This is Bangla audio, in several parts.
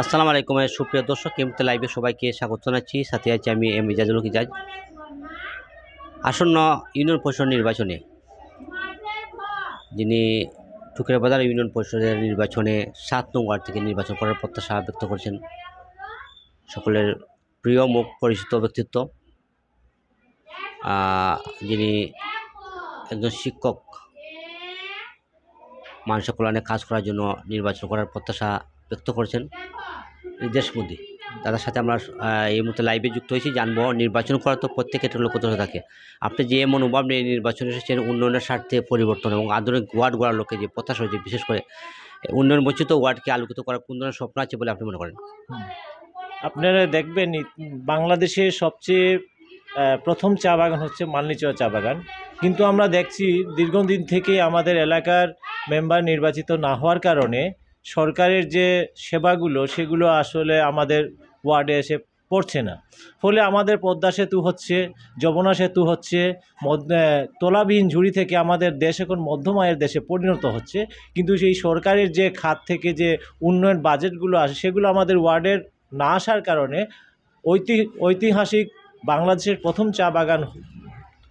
আসসালামু আলাইকুম সুপ্রিয় দর্শক এমতে লাইভে সবাইকে স্বাগত জানাচ্ছি সাথে আছি আমি এম ইজাজুল ইজাজ আসন্ন ইউনিয়ন পরিষদ নির্বাচনে যিনি টুকরে বাজার ইউনিয়ন পরিষদের নির্বাচনে সাত নং ওয়ার্ড থেকে নির্বাচন করার প্রত্যাশা ব্যক্ত করেছেন সকলের প্রিয় মুখ পরিচিত ব্যক্তিত্ব যিনি একজন শিক্ষক মানুষের কল্যাণে কাজ করার জন্য নির্বাচন করার প্রত্যাশা ব্যক্ত করেছেন দেশ মোদী দাদার সাথে আমরা এই মুহূর্তে লাইভে যুক্ত হয়েছি জানবো নির্বাচন করা তো প্রত্যেকের লক্ষ্য থাকে আপনি যে মনোভাব নিয়ে নির্বাচন এসেছেন উন্নয়নের স্বার্থে পরিবর্তন এবং আধুনিক ওয়ার্ড গড়ার লোকে যে প্রত্যাশা হয়েছে বিশেষ করে উন্নয়ন বঞ্চিত ওয়ার্ডকে আলোকিত করার কোন ধরনের স্বপ্ন আছে বলে আপনি মনে করেন আপনারা দেখবেন বাংলাদেশে সবচেয়ে প্রথম চা বাগান হচ্ছে মালনীচর চা বাগান কিন্তু আমরা দেখছি দীর্ঘদিন থেকে আমাদের এলাকার মেম্বার নির্বাচিত না হওয়ার কারণে সরকারের যে সেবাগুলো সেগুলো আসলে আমাদের ওয়ার্ডে এসে পড়ছে না ফলে আমাদের পদ্মা সেতু হচ্ছে যমুনা সেতু হচ্ছে তোলাবিহীন ঝুড়ি থেকে আমাদের দেশ এখন মধ্যমায়ের দেশে পরিণত হচ্ছে কিন্তু সেই সরকারের যে খাত থেকে যে উন্নয়ন বাজেটগুলো আসে সেগুলো আমাদের ওয়ার্ডের না আসার কারণে ঐতিহাসিক বাংলাদেশের প্রথম চা বাগান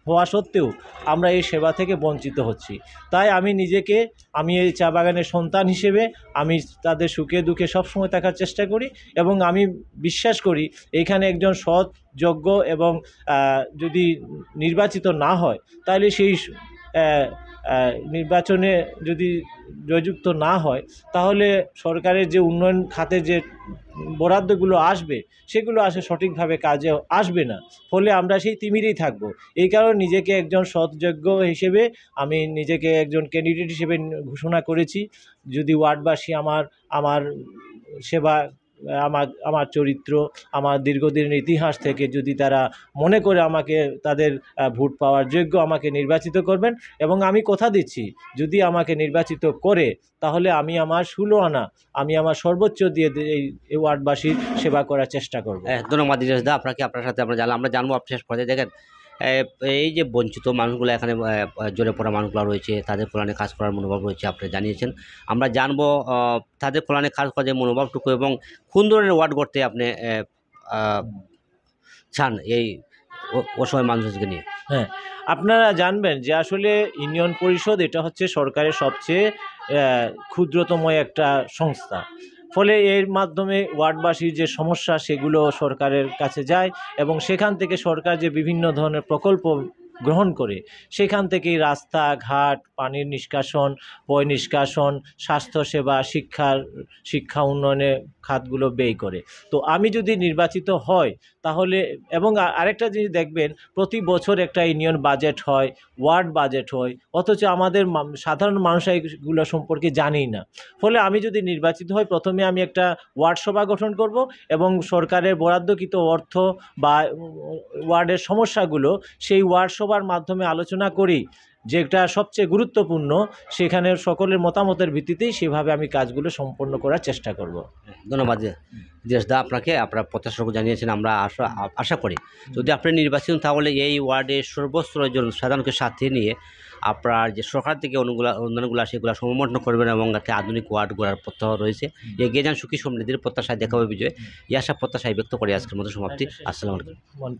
হওয়া সত্ত্বেও আমরা এই সেবা থেকে বঞ্চিত হচ্ছি তাই আমি নিজেকে আমি এই চা বাগানের সন্তান হিসেবে আমি তাদের সুখে দুঃখে সবসময় থাকার চেষ্টা করি এবং আমি বিশ্বাস করি এইখানে একজন সৎ যোগ্য এবং যদি নির্বাচিত না হয় তাহলে সেই নির্বাচনে যদি জয়যুক্ত না হয় তাহলে সরকারের যে উন্নয়ন খাতে যে বরাদ্দগুলো আসবে সেগুলো আসে সঠিকভাবে কাজে আসবে না ফলে আমরা সেই তিমিরেই থাকব এই কারণে নিজেকে একজন সৎযোগ্য হিসেবে আমি নিজেকে একজন ক্যান্ডিডেট হিসেবে ঘোষণা করেছি যদি ওয়ার্ডবাসী আমার আমার সেবা আমার আমার চরিত্র আমার দীর্ঘদিনের ইতিহাস থেকে যদি তারা মনে করে আমাকে তাদের ভোট পাওয়ার যোগ্য আমাকে নির্বাচিত করবেন এবং আমি কথা দিচ্ছি যদি আমাকে নির্বাচিত করে তাহলে আমি আমার সুলো আনা আমি আমার সর্বোচ্চ দিয়ে এই ওয়ার্ডবাসীর সেবা করার চেষ্টা করব হ্যাঁ ধন্যবাদ দা আপনাকে আপনার সাথে আমরা জানলাম আমরা জানবো শেষ পর্যায়ে দেখেন এই যে বঞ্চিত মানুষগুলো এখানে জোরে পড়া মানুষগুলো রয়েছে তাদের কল্যাণে কাজ করার মনোভাব রয়েছে আপনি জানিয়েছেন আমরা জানবো তাদের কল্যাণে কাজ করার যে মনোভাবটুকু এবং কোন ধরনের ওয়ার্ড করতে আপনি চান এই অসহায় মানুষকে নিয়ে হ্যাঁ আপনারা জানবেন যে আসলে ইউনিয়ন পরিষদ এটা হচ্ছে সরকারের সবচেয়ে ক্ষুদ্রতম একটা সংস্থা ফলে এর মাধ্যমে ওয়ার্ডবাসীর যে সমস্যা সেগুলো সরকারের কাছে যায় এবং সেখান থেকে সরকার যে বিভিন্ন ধরনের প্রকল্প গ্রহণ করে সেখান থেকেই রাস্তাঘাট পানির নিষ্কাশন বয় নিষ্কাশন স্বাস্থ্যসেবা শিক্ষার শিক্ষা উন্নয়নে খাতগুলো ব্যয় করে তো আমি যদি নির্বাচিত হয় তাহলে এবং আরেকটা জিনিস দেখবেন প্রতি বছর একটা ইউনিয়ন বাজেট হয় ওয়ার্ড বাজেট হয় অথচ আমাদের সাধারণ মানুষ এইগুলো সম্পর্কে জানেই না ফলে আমি যদি নির্বাচিত হই প্রথমে আমি একটা ওয়ার্ড সভা গঠন করব এবং সরকারের বরাদ্দকৃত অর্থ বা ওয়ার্ডের সমস্যাগুলো সেই ওয়ার্ড সভার মাধ্যমে আলোচনা করি যেটা সবচেয়ে গুরুত্বপূর্ণ সেখানে সকলের মতামতের ভিত্তিতেই সেভাবে আমি কাজগুলো সম্পন্ন করার চেষ্টা করব ধন্যবাদ দা আপনাকে আপনার প্রত্যাশাটুকু জানিয়েছেন আমরা আশা আশা করি যদি আপনি নির্বাচন তাহলে এই ওয়ার্ডে জন সাধারণকে সাথে নিয়ে আপনার যে সরকার থেকে অনুগুলা অনুদানগুলো সেগুলো সমর্থন করবেন এবং একটি আধুনিক ওয়ার্ড গড়ার প্রত্যাহ রয়েছে এগিয়ে যান সুখী সমৃদ্ধির প্রত্যাশায় দেখাবে বিজয় এই আশা প্রত্যাশায় ব্যক্ত করে আজকের মতো সমাপ্তি আচ্ছা, আসসালামু আলাইকুম